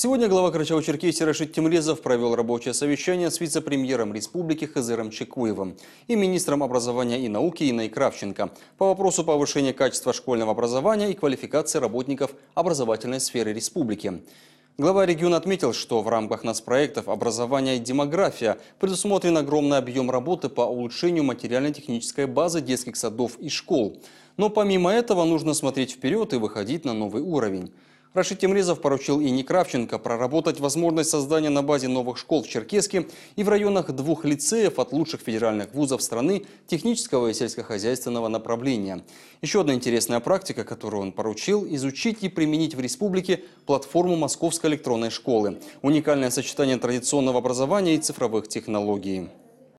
Сегодня глава Карачао-Черкесии Рашид Тимрезов провел рабочее совещание с вице-премьером республики Хазыром Чекуевым и министром образования и науки Иной Кравченко по вопросу повышения качества школьного образования и квалификации работников образовательной сферы республики. Глава региона отметил, что в рамках нас проектов «Образование и демография» предусмотрен огромный объем работы по улучшению материально-технической базы детских садов и школ. Но помимо этого нужно смотреть вперед и выходить на новый уровень. Рашид Темрезов поручил и Кравченко проработать возможность создания на базе новых школ в Черкеске и в районах двух лицеев от лучших федеральных вузов страны технического и сельскохозяйственного направления. Еще одна интересная практика, которую он поручил – изучить и применить в республике платформу Московской электронной школы. Уникальное сочетание традиционного образования и цифровых технологий.